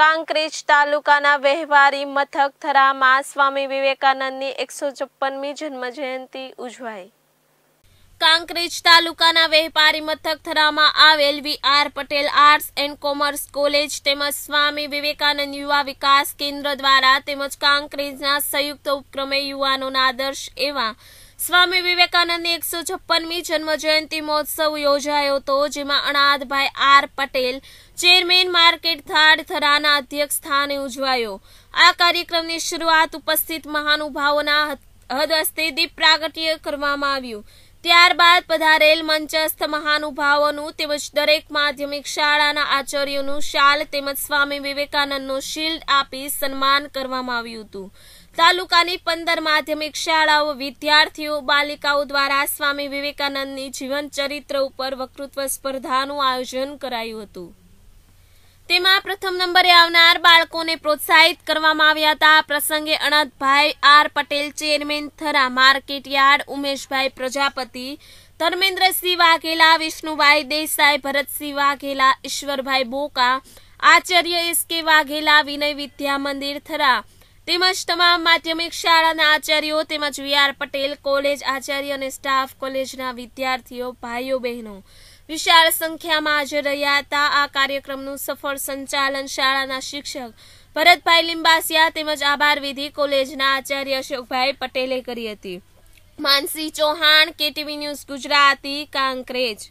કાંકરેજ તાલુકાના વહેવારી મથક થરામાં સ્વામી વિવેકાનંદની એકસો છપ્પનમી જન્મજયંતિ ઉજવાઈ કાંકરેજ તાલુકાના વેપારી મથક થરામાં આવેલ V R Patel arts and commerce college તેમજ સ્વામી વિવેકાનંદ યુવા વિકાસ કેન્દ્ર દ્વારા તેમજ કાંકરેજના સંયુક્ત ઉપક્રમે યુવાનોના આદર્શ એવા સ્વામી વિવેકાનંદની એકસો છપ્પનમી જન્મ જયંતિ મહોત્સવ યોજાયો હતો જેમાં Anadbhai R Patel chairman market થાડ થરાના અધ્યક્ષ સ્થાને ઉજવાયો આ કાર્યક્રમની શરૂઆત ઉપસ્થિત મહાનુભાવોના હદ હદસ્તે દીપ પ્રાગટ્ય કરવામાં આવ્યું ત્યારબાદ પધારેલ મંચસ્થ મહાનુભાવોનું તેમજ દરેક માધ્યમિક શાળાના આચાર્યોનું શાલ તેમજ સ્વામી વિવેકાનંદનું શિલ્ડ આપી સન્માન કરવામાં આવ્યું હતું તાલુકાની પંદર માધ્યમિક શાળાઓ વિદ્યાર્થીઓ બાલિકાઓ દ્વારા સ્વામી વિવેકાનંદની જીવન ચરિત્ર ઉપર વક્તૃત્વ સ્પર્ધાનું આયોજન કરાયું હતું તેમાં પ્રથમ નંબરે આવનાર બાળકોને પ્રોત્સાહિત કરવામાં આવ્યા હતા પ્રસંગે Anadbhai R Patel chairman Thara market yard Umeshbhai Prajapati Dharmendrasinh Vaghela Vishnubhai Desai Bharatsinh Vaghela Ishwarbhai Boka આચાર્ય એસ કે વાઘેલા વિનય વિદ્યા મંદિર થરા તેમજ તમામ માધ્યમિક શાળાના આચાર્યો તેમજ વી આર પટેલ કોલેજ આચાર્ય અને સ્ટાફ કોલેજના વિદ્યાર્થીઓ ભાઈઓ બહેનો વિશાળ સંખ્યામાં હાજર રહ્યા હતા આ કાર્યક્રમનું સફળ સંચાલન શાળાના શિક્ષક ભરતભાઈ લિંબાસિયા તેમજ આભાર વિધિ કોલેજના આચાર્ય અશોકભાઈ પટેલે કરી હતી માનસી ચૌહાણ કેટીવી ન્યૂઝ ગુજરાતી કાંકરેજ